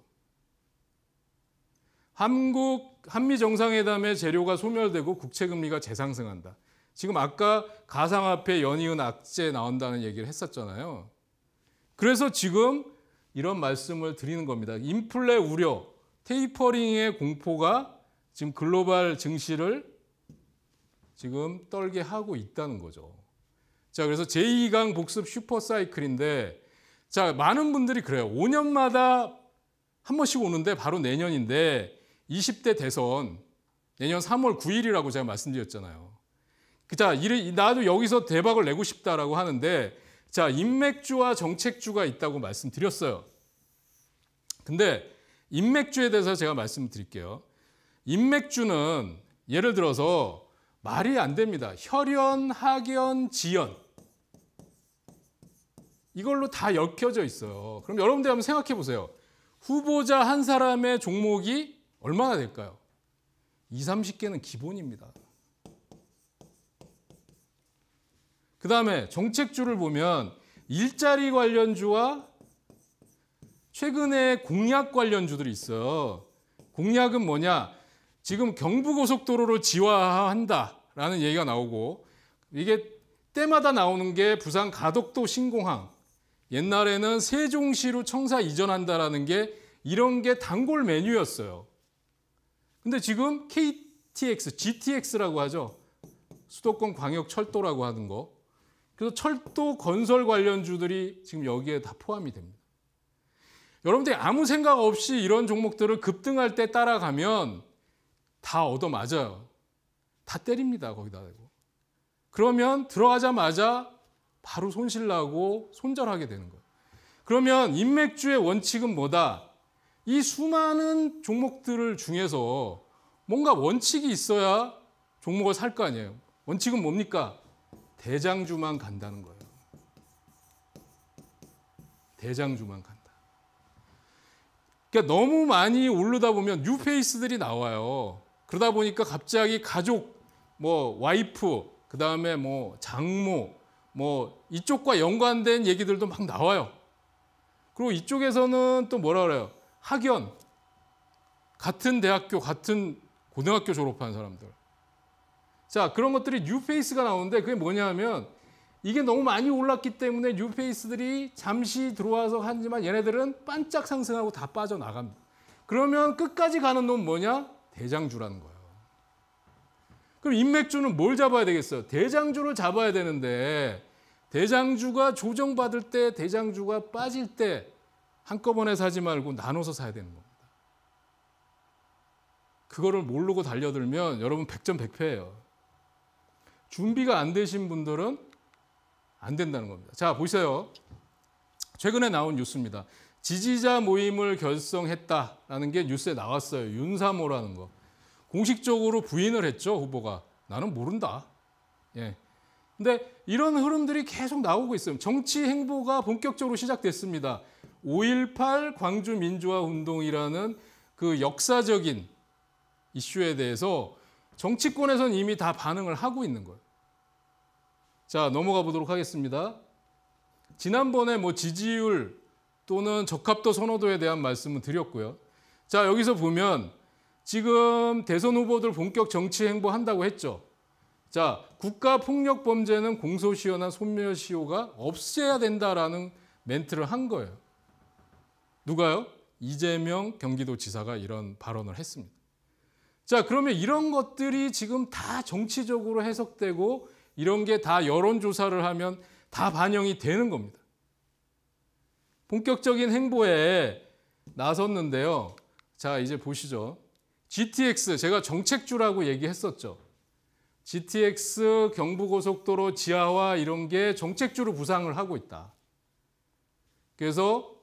한국 한미 정상회담의 재료가 소멸되고 국채 금리가 재상승한다. 지금 아까 가상화폐 연이은 악재 나온다는 얘기를 했었잖아요. 그래서 지금 이런 말씀을 드리는 겁니다. 인플레 우려, 테이퍼링의 공포가 지금 글로벌 증시를 지금 떨게 하고 있다는 거죠. 자, 그래서 제2강 복습 슈퍼사이클인데 자, 많은 분들이 그래요. 5년마다 한 번씩 오는데 바로 내년인데 20대 대선 내년 3월 9일이라고 제가 말씀드렸잖아요. 자, 나도 여기서 대박을 내고 싶다라고 하는데 자, 인맥주와 정책주가 있다고 말씀드렸어요. 근데 인맥주에 대해서 제가 말씀드릴게요. 인맥주는 예를 들어서 말이 안 됩니다. 혈연, 학연, 지연. 이걸로 다 엮여져 있어요. 그럼 여러분들 한번 생각해 보세요. 후보자 한 사람의 종목이 얼마나 될까요? 2, 0 30개는 기본입니다. 그다음에 정책주를 보면 일자리 관련주와 최근에 공약 관련주들이 있어요. 공약은 뭐냐? 지금 경부고속도로를 지화한다라는 얘기가 나오고 이게 때마다 나오는 게 부산 가덕도 신공항. 옛날에는 세종시로 청사 이전한다라는 게 이런 게 단골 메뉴였어요. 근데 지금 KTX, GTX라고 하죠. 수도권 광역 철도라고 하는 거. 그래서 철도 건설 관련주들이 지금 여기에 다 포함이 됩니다. 여러분들이 아무 생각 없이 이런 종목들을 급등할 때 따라가면 다 얻어맞아요. 다 때립니다. 거기다 대고. 그러면 들어가자마자 바로 손실나고 손절하게 되는 거예요. 그러면 인맥주의 원칙은 뭐다? 이 수많은 종목들을 중에서 뭔가 원칙이 있어야 종목을 살 거 아니에요. 원칙은 뭡니까? 대장주만 간다는 거예요. 대장주만 간다. 그러니까 너무 많이 오르다 보면 뉴페이스들이 나와요. 그러다 보니까 갑자기 가족, 뭐 와이프, 그 다음에 뭐 장모, 뭐 이쪽과 연관된 얘기들도 막 나와요. 그리고 이쪽에서는 또 뭐라 그래요? 학연, 같은 대학교, 같은 고등학교 졸업한 사람들. 자, 그런 것들이 뉴페이스가 나오는데 그게 뭐냐면 이게 너무 많이 올랐기 때문에 뉴페이스들이 잠시 들어와서 하지만 얘네들은 반짝 상승하고 다 빠져나갑니다. 그러면 끝까지 가는 놈 뭐냐? 대장주라는 거예요. 그럼 인맥주는 뭘 잡아야 되겠어요? 대장주를 잡아야 되는데 대장주가 조정받을 때 대장주가 빠질 때 한꺼번에 사지 말고 나눠서 사야 되는 겁니다. 그거를 모르고 달려들면 여러분 100점 100패예요. 준비가 안 되신 분들은 안 된다는 겁니다. 자, 보세요. 최근에 나온 뉴스입니다. 지지자 모임을 결성했다라는 게 뉴스에 나왔어요. 윤사모라는 거. 공식적으로 부인을 했죠, 후보가. 나는 모른다. 예. 근데 이런 흐름들이 계속 나오고 있어요. 정치 행보가 본격적으로 시작됐습니다. 5.18 광주 민주화 운동이라는 그 역사적인 이슈에 대해서 정치권에선 이미 다 반응을 하고 있는 거예요. 자, 넘어가 보도록 하겠습니다. 지난번에 뭐 지지율 또는 적합도 선호도에 대한 말씀을 드렸고요. 자, 여기서 보면 지금 대선 후보들 본격 정치 행보 한다고 했죠. 자, 국가 폭력 범죄는 공소시효나 소멸시효가 없애야 된다라는 멘트를 한 거예요. 누가요? 이재명 경기도지사가 이런 발언을 했습니다. 자, 그러면 이런 것들이 지금 다 정치적으로 해석되고 이런 게 다 여론조사를 하면 다 반영이 되는 겁니다. 본격적인 행보에 나섰는데요. 자, 이제 보시죠. GTX, 제가 정책주라고 얘기했었죠. GTX 경부고속도로 지하화 이런 게 정책주로 부상을 하고 있다. 그래서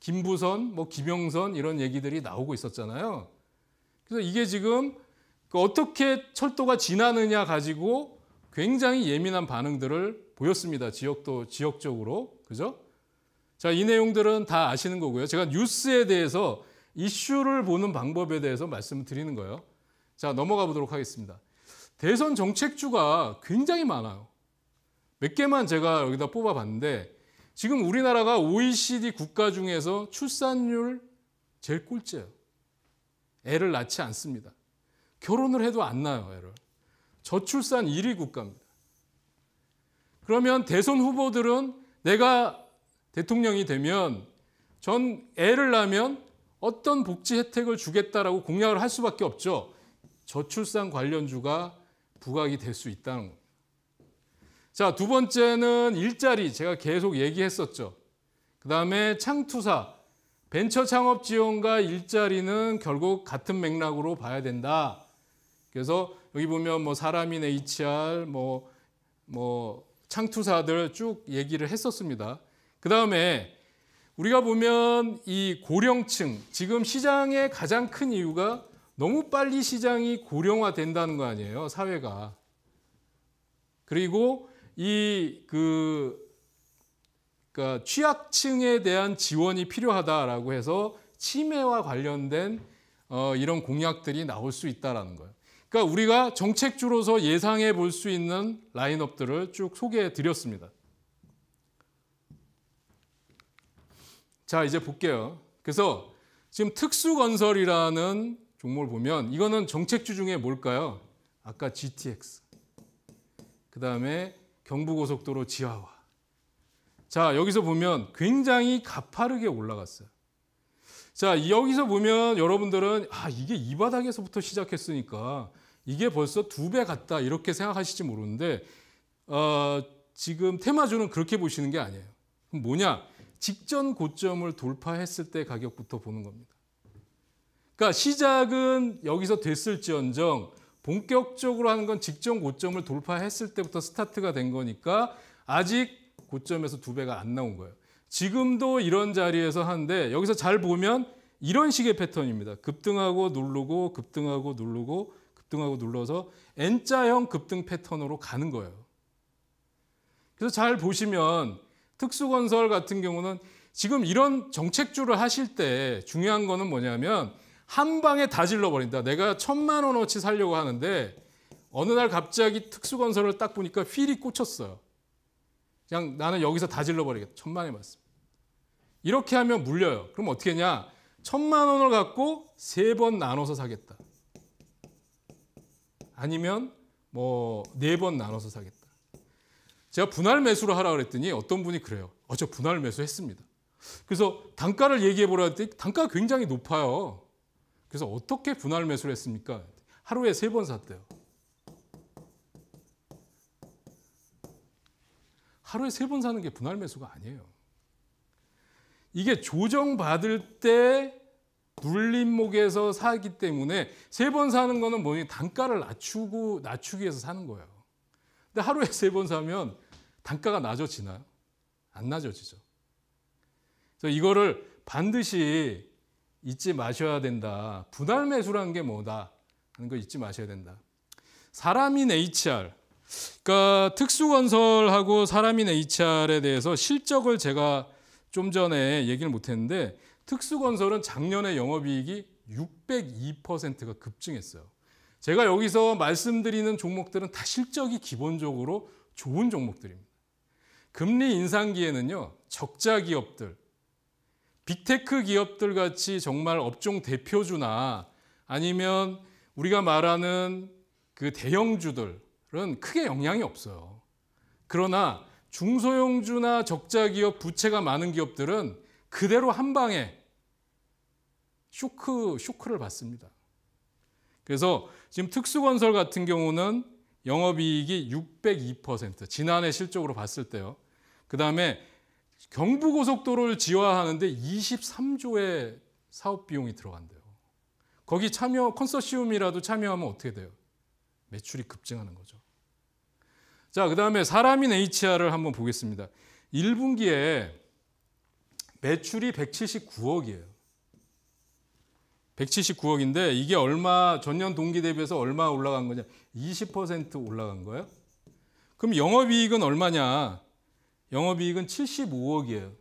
김부선, 뭐 김영선 이런 얘기들이 나오고 있었잖아요. 그래서 이게 지금 그 어떻게 철도가 지나느냐 가지고 굉장히 예민한 반응들을 보였습니다. 지역도 지역적으로 그죠? 자, 이 내용들은 다 아시는 거고요. 제가 뉴스에 대해서 이슈를 보는 방법에 대해서 말씀을 드리는 거예요. 자, 넘어가 보도록 하겠습니다. 대선 정책주가 굉장히 많아요. 몇 개만 제가 여기다 뽑아봤는데 지금 우리나라가 OECD 국가 중에서 출산율 제일 꼴찌예요. 애를 낳지 않습니다. 결혼을 해도 안 나요, 애를. 저출산 1위 국가입니다. 그러면 대선 후보들은 내가 대통령이 되면 전 애를 낳으면 어떤 복지 혜택을 주겠다라고 공약을 할 수밖에 없죠. 저출산 관련주가 부각이 될 수 있다는 겁니다. 자, 두 번째는 일자리. 제가 계속 얘기했었죠. 그 다음에 창투사. 벤처 창업 지원과 일자리는 결국 같은 맥락으로 봐야 된다. 그래서 여기 보면 뭐 사람인 HR, 뭐, 뭐 창투사들 쭉 얘기를 했었습니다. 그 다음에 우리가 보면 이 고령층, 지금 시장의 가장 큰 이유가 너무 빨리 시장이 고령화된다는 거 아니에요, 사회가. 그리고 이 그, 그러니까 취약층에 대한 지원이 필요하다라고 해서 치매와 관련된 어, 이런 공약들이 나올 수있다는 거예요. 그러니까 우리가 정책주로서 예상해 볼 수 있는 라인업들을 쭉 소개해 드렸습니다. 자, 이제 볼게요. 그래서 지금 특수건설이라는 종목을 보면 이거는 정책주 중에 뭘까요? 아까 GTX, 그 다음에 경부고속도로 지하화. 자, 여기서 보면 굉장히 가파르게 올라갔어요. 자, 여기서 보면 여러분들은 아, 이게 이 바닥에서부터 시작했으니까 이게 벌써 두 배 같다 이렇게 생각하실지 모르는데 어, 지금 테마주는 그렇게 보시는 게 아니에요. 뭐냐? 직전 고점을 돌파했을 때 가격부터 보는 겁니다. 그러니까 시작은 여기서 됐을지언정 본격적으로 하는 건 직전 고점을 돌파했을 때부터 스타트가 된 거니까 아직 고점에서 두 배가 안 나온 거예요. 지금도 이런 자리에서 하는데 여기서 잘 보면 이런 식의 패턴입니다. 급등하고 누르고 급등하고 누르고 급등하고 눌러서 N자형 급등 패턴으로 가는 거예요. 그래서 잘 보시면 특수건설 같은 경우는 지금 이런 정책주를 하실 때 중요한 거는 뭐냐면 한 방에 다 질러버린다. 내가 천만 원어치 살려고 하는데 어느 날 갑자기 특수건설을 딱 보니까 휠이 꽂혔어요. 그냥 나는 여기서 다 질러버리겠다. 천만에 맞습니다. 이렇게 하면 물려요. 그럼 어떻게 하냐. 천만 원을 갖고 세 번 나눠서 사겠다. 아니면 뭐 네 번 나눠서 사겠다. 제가 분할 매수를 하라 그랬더니 어떤 분이 그래요. 어, 저 분할 매수 했습니다. 그래서 단가를 얘기해 보라 했더니 단가가 굉장히 높아요. 그래서 어떻게 분할 매수를 했습니까? 하루에 세 번 샀대요. 하루에 세 번 사는 게 분할 매수가 아니에요. 이게 조정받을 때 눌림목에서 사기 때문에 세 번 사는 거는 뭐니 단가를 낮추고 낮추기 위해서 사는 거예요. 근데 하루에 세 번 사면 단가가 낮아지나요? 안 낮아지죠. 그래서 이거를 반드시 잊지 마셔야 된다. 분할 매수라는 게 뭐다 하는 거 잊지 마셔야 된다. 사람인 HR 그러니까 특수건설하고 사람인 HR에 대해서 실적을 제가 좀 전에 얘기를 못했는데 특수건설은 작년에 영업이익이 602%가 급증했어요. 제가 여기서 말씀드리는 종목들은 다 실적이 기본적으로 좋은 종목들입니다. 금리 인상기에는요, 적자 기업들, 빅테크 기업들 같이 정말 업종 대표주나 아니면 우리가 말하는 그 대형주들은 크게 영향이 없어요. 그러나 중소형주나 적자 기업, 부채가 많은 기업들은 그대로 한 방에 쇼크, 쇼크를 받습니다. 그래서 지금 특수건설 같은 경우는 영업이익이 602% 지난해 실적으로 봤을 때요. 그 다음에 경부고속도로를 지화하는데 23조의 사업 비용이 들어간대요. 거기 참여 컨소시움이라도 참여하면 어떻게 돼요? 매출이 급증하는 거죠. 자, 그다음에 사람인 HR을 한번 보겠습니다. 1분기에 매출이 179억이에요. 179억인데 이게 얼마 전년 동기 대비해서 얼마 올라간 거냐? 20% 올라간 거예요. 그럼 영업이익은 얼마냐? 영업이익은 75억이에요.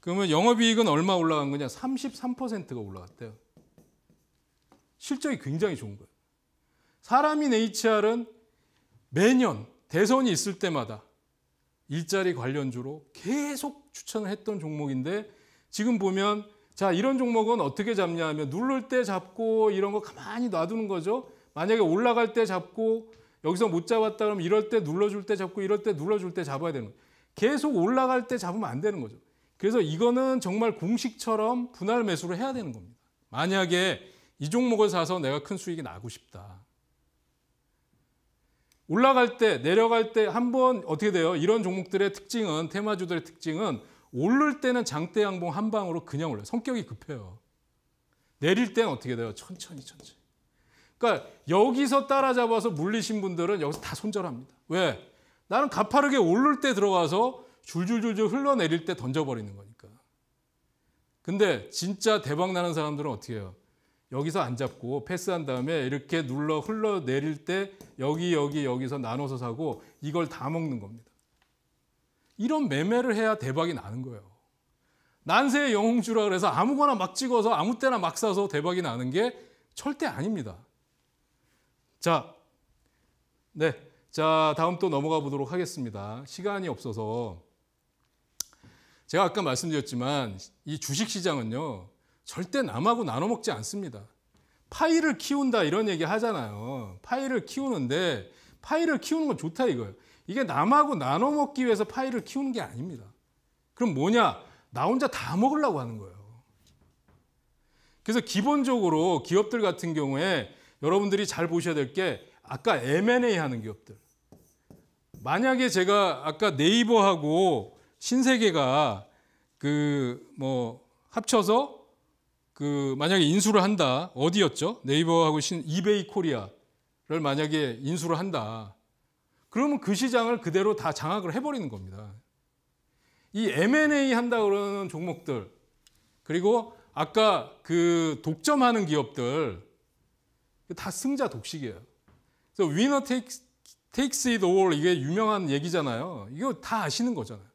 그러면 영업이익은 얼마 올라간 거냐? 33%가 올라갔대요. 실적이 굉장히 좋은 거예요. 사람인 HR은 매년 대선이 있을 때마다 일자리 관련주로 계속 추천을 했던 종목인데 지금 보면 자, 이런 종목은 어떻게 잡냐 하면 누를 때 잡고 이런 거 가만히 놔두는 거죠. 만약에 올라갈 때 잡고 여기서 못 잡았다 그러면 이럴 때 눌러줄 때 잡고 이럴 때 눌러줄 때 잡아야 되는 거예요. 계속 올라갈 때 잡으면 안 되는 거죠. 그래서 이거는 정말 공식처럼 분할 매수를 해야 되는 겁니다. 만약에 이 종목을 사서 내가 큰 수익이 나고 싶다. 올라갈 때 내려갈 때 한 번 어떻게 돼요? 이런 종목들의 특징은 테마주들의 특징은 오를 때는 장대양봉 한 방으로 그냥 올라요. 성격이 급해요. 내릴 때는 어떻게 돼요? 천천히 천천히. 그러니까 여기서 따라잡아서 물리신 분들은 여기서 다 손절합니다. 왜? 나는 가파르게 오를 때 들어가서 줄줄줄줄 흘러내릴 때 던져버리는 거니까. 근데 진짜 대박 나는 사람들은 어떻게 해요? 여기서 안 잡고 패스한 다음에 이렇게 눌러 흘러내릴 때 여기 여기 여기서 나눠서 사고 이걸 다 먹는 겁니다. 이런 매매를 해야 대박이 나는 거예요. 난세의 영웅주라 그래서 아무거나 막 찍어서 아무 때나 막 사서 대박이 나는 게 절대 아닙니다. 자, 네. 자, 다음 또 넘어가 보도록 하겠습니다. 시간이 없어서. 제가 아까 말씀드렸지만 이 주식 시장은요, 절대 남하고 나눠 먹지 않습니다. 파이를 키운다 이런 얘기 하잖아요. 파이를 키우는데 파이를 키우는 건 좋다 이거예요. 이게 남하고 나눠 먹기 위해서 파이를 키우는 게 아닙니다. 그럼 뭐냐? 나 혼자 다 먹으려고 하는 거예요. 그래서 기본적으로 기업들 같은 경우에 여러분들이 잘 보셔야 될 게 아까 M&A 하는 기업들. 만약에 제가 아까 네이버하고 신세계가 그 뭐 합쳐서 그 만약에 인수를 한다. 어디였죠? 네이버하고 신 이베이 코리아를 만약에 인수를 한다. 그러면 그 시장을 그대로 다 장악을 해버리는 겁니다. 이 M&A 한다 그러는 종목들 그리고 아까 그 독점하는 기업들 다 승자 독식이에요. 그래서 위너 테이크 takes it all 이게 유명한 얘기잖아요. 이거 다 아시는 거잖아요.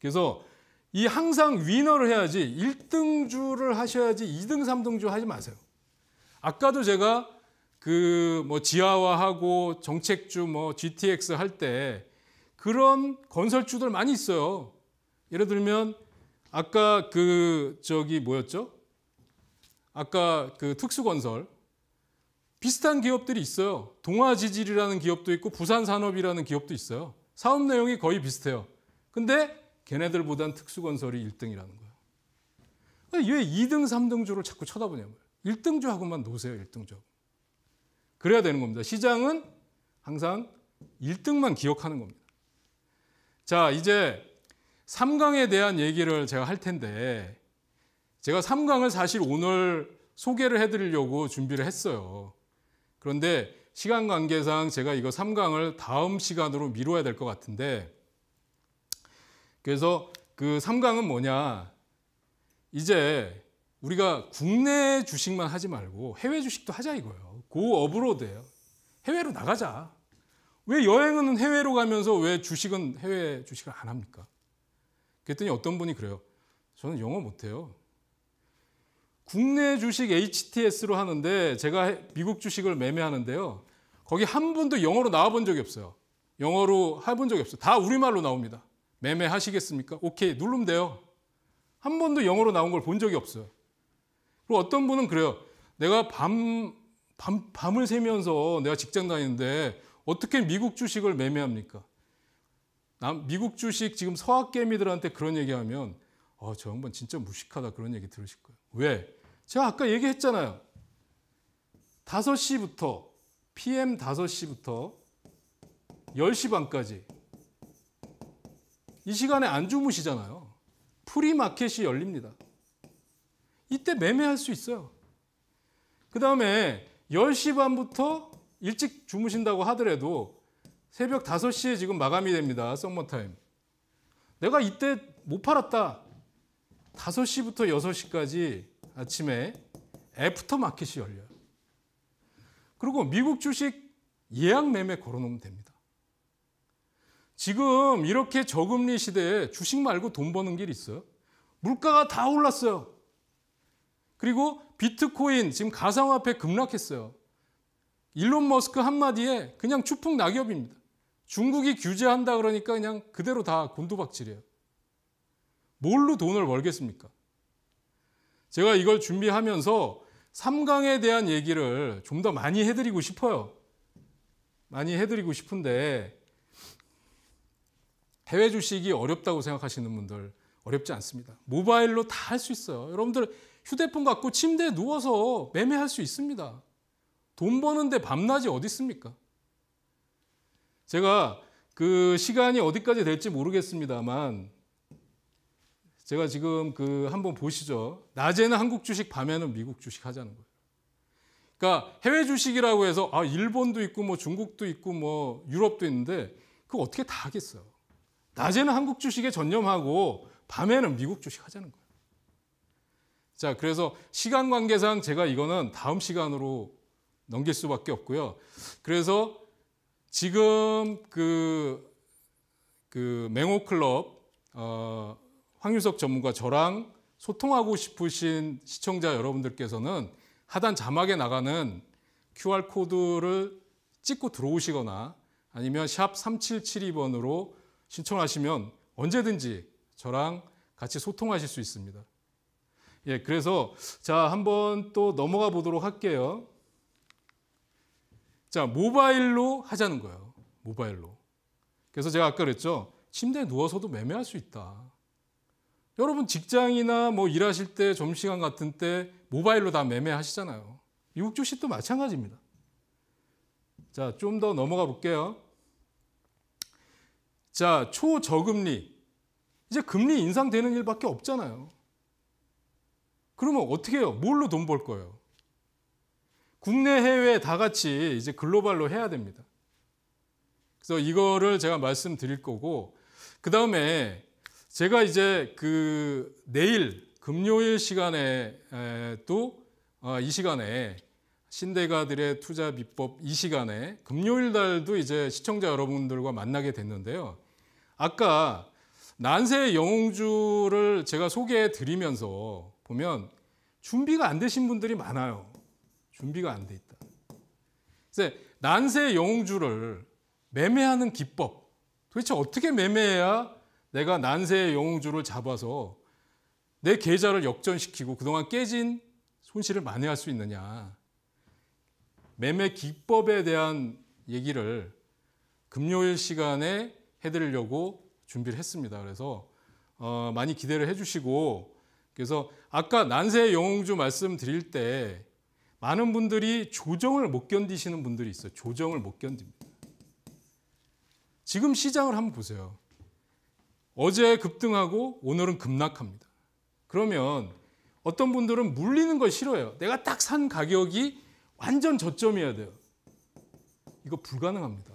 그래서 이 항상 위너를 해야지 1등주를 하셔야지 2등, 3등주 하지 마세요. 아까도 제가 그뭐 지하화하고 정책주 뭐 GTX 할 때 그런 건설주들 많이 있어요. 예를 들면 아까 그 저기 뭐였죠? 아까 그 특수건설 비슷한 기업들이 있어요. 동아지질이라는 기업도 있고 부산산업이라는 기업도 있어요. 사업 내용이 거의 비슷해요. 근데 걔네들보단 특수건설이 1등이라는 거예요. 왜 2등, 3등주를 자꾸 쳐다보냐고요. 1등주하고만 노세요, 1등주하고. 그래야 되는 겁니다. 시장은 항상 1등만 기억하는 겁니다. 자, 이제 3강에 대한 얘기를 제가 할 텐데 제가 3강을 사실 오늘 소개를 해드리려고 준비를 했어요. 그런데 시간 관계상 제가 이거 3강을 다음 시간으로 미뤄야 될 것 같은데 그래서 그 3강은 뭐냐 이제 우리가 국내 주식만 하지 말고 해외 주식도 하자 이거예요. 고 업로드예요. 해외로 나가자. 왜 여행은 해외로 가면서 왜 주식은 해외 주식을 안 합니까? 그랬더니 어떤 분이 그래요. 저는 영어 못해요. 국내 주식 HTS로 하는데 제가 미국 주식을 매매하는데요. 거기 한 번도 영어로 나와본 적이 없어요. 영어로 해본 적이 없어요. 다 우리말로 나옵니다. 매매하시겠습니까? 오케이 누르면 돼요. 한 번도 영어로 나온 걸 본 적이 없어요. 그리고 어떤 분은 그래요. 내가 밤 밤, 밤을 새면서 내가 직장 다니는데 어떻게 미국 주식을 매매합니까? 남, 미국 주식 지금 서학개미들한테 그런 얘기하면 어, 저 양반 진짜 무식하다 그런 얘기 들으실 거예요. 왜? 제가 아까 얘기했잖아요. 5시부터 PM 5시부터 10시 반까지 이 시간에 안 주무시잖아요. 프리마켓이 열립니다. 이때 매매할 수 있어요. 그 다음에 10시 반부터 일찍 주무신다고 하더라도 새벽 5시에 지금 마감이 됩니다. 썸머타임. 내가 이때 못 팔았다. 5시부터 6시까지 아침에 애프터 마켓이 열려요. 그리고 미국 주식 예약 매매 걸어놓으면 됩니다. 지금 이렇게 저금리 시대에 주식 말고 돈 버는 길 있어요. 물가가 다 올랐어요. 그리고 비트코인 지금 가상화폐 급락했어요. 일론 머스크 한마디에 그냥 추풍 낙엽입니다. 중국이 규제한다 그러니까 그냥 그대로 다 곤두박질이에요. 뭘로 돈을 벌겠습니까 제가 이걸 준비하면서 3강에 대한 얘기를 좀 더 많이 해드리고 싶어요. 많이 해드리고 싶은데 해외 주식이 어렵다고 생각하시는 분들 어렵지 않습니다. 모바일로 다 할 수 있어요. 여러분들 휴대폰 갖고 침대에 누워서 매매할 수 있습니다. 돈 버는데 밤낮이 어디 있습니까? 제가 그 시간이 어디까지 될지 모르겠습니다만 제가 지금 그 한번 보시죠. 낮에는 한국 주식, 밤에는 미국 주식 하자는 거예요. 그러니까 해외 주식이라고 해서 아 일본도 있고 뭐 중국도 있고 뭐 유럽도 있는데 그거 어떻게 다 하겠어요. 낮에는 한국 주식에 전념하고 밤에는 미국 주식 하자는 거예요. 자, 그래서 시간 관계상 제가 이거는 다음 시간으로 넘길 수밖에 없고요. 그래서 지금 그, 그 맹호클럽, 어, 황유석 전문가 저랑 소통하고 싶으신 시청자 여러분들께서는 하단 자막에 나가는 QR코드를 찍고 들어오시거나 아니면 샵 3772번으로 신청하시면 언제든지 저랑 같이 소통하실 수 있습니다. 예, 그래서 자, 한번 또 넘어가 보도록 할게요. 자, 모바일로 하자는 거예요. 모바일로. 그래서 제가 아까 그랬죠. 침대에 누워서도 매매할 수 있다. 여러분 직장이나 뭐 일하실 때 점심시간 같은 때 모바일로 다 매매하시잖아요. 미국 주식도 마찬가지입니다. 자, 좀 더 넘어가 볼게요. 자, 초저금리. 이제 금리 인상되는 일밖에 없잖아요. 그러면 어떻게 해요? 뭘로 돈 벌 거예요? 국내 해외 다 같이 이제 글로벌로 해야 됩니다. 그래서 이거를 제가 말씀드릴 거고 그 다음에 제가 이제 그 내일 금요일 시간에 또이 어, 시간에 신대가들의 투자 비법 이 시간에 금요일 날도 이제 시청자 여러분들과 만나게 됐는데요. 아까 난세 영웅주를 제가 소개해 드리면서 보면 준비가 안 되신 분들이 많아요. 준비가 안 돼 있다. 이제 난세 영웅주를 매매하는 기법. 도대체 어떻게 매매해야 내가 난세 영웅주를 잡아서 내 계좌를 역전시키고 그동안 깨진 손실을 만회할 수 있느냐. 매매 기법에 대한 얘기를 금요일 시간에 해드리려고 준비를 했습니다. 그래서 어, 많이 기대를 해주시고 그래서 아까 난세 영웅주 말씀드릴 때 많은 분들이 조정을 못 견디시는 분들이 있어요. 조정을 못 견딥니다. 지금 시장을 한번 보세요. 어제 급등하고 오늘은 급락합니다. 그러면 어떤 분들은 물리는 걸 싫어해요. 내가 딱 산 가격이 완전 저점이어야 돼요. 이거 불가능합니다.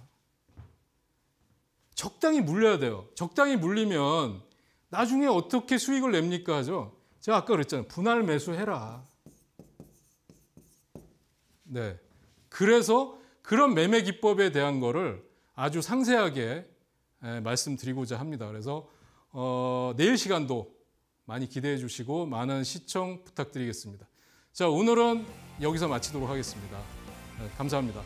적당히 물려야 돼요. 적당히 물리면 나중에 어떻게 수익을 냅니까 하죠. 제가 아까 그랬잖아요. 분할 매수해라. 네. 그래서 그런 매매 기법에 대한 거를 아주 상세하게 예, 말씀드리고자 합니다. 그래서 어, 내일 시간도 많이 기대해 주시고 많은 시청 부탁드리겠습니다. 자, 오늘은 여기서 마치도록 하겠습니다. 네, 감사합니다.